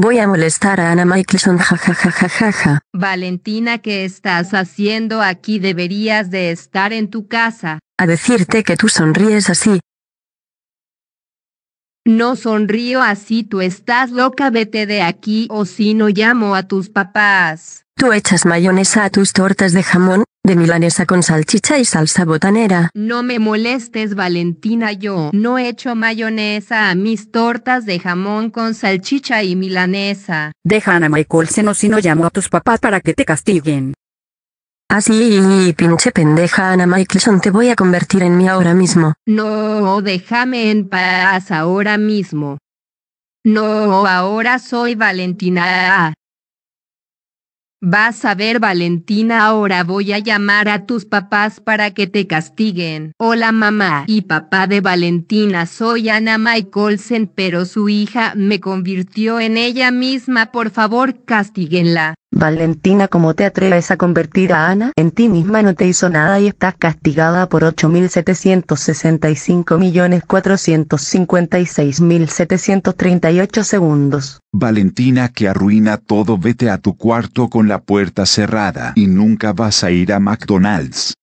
Voy a molestar a Ana Michelson, jajajajaja. Valentina, ¿qué estás haciendo aquí? Deberías de estar en tu casa. A decirte que tú sonríes así, no sonrío así, tú estás loca, vete de aquí o si no llamo a tus papás. Tú echas mayonesa a tus tortas de jamón, de milanesa con salchicha y salsa botanera. No me molestes, Valentina, yo no echo mayonesa a mis tortas de jamón con salchicha y milanesa. Deja a Michael, seno si no llamo a tus papás para que te castiguen. Así, ah, pinche pendeja Ana Michelson, te voy a convertir en mí ahora mismo. No, déjame en paz ahora mismo. No, ahora soy Valentina. Vas a ver Valentina, ahora voy a llamar a tus papás para que te castiguen. Hola mamá y papá de Valentina, soy Ana Michaelsen, pero su hija me convirtió en ella misma, por favor castíguenla. Valentina, como te atreves a convertir a Ana? En ti misma no te hizo nada y estás castigada por 8.765.456.738 segundos. Valentina, que arruina todo, vete a tu cuarto con la puerta cerrada y nunca vas a ir a McDonald's.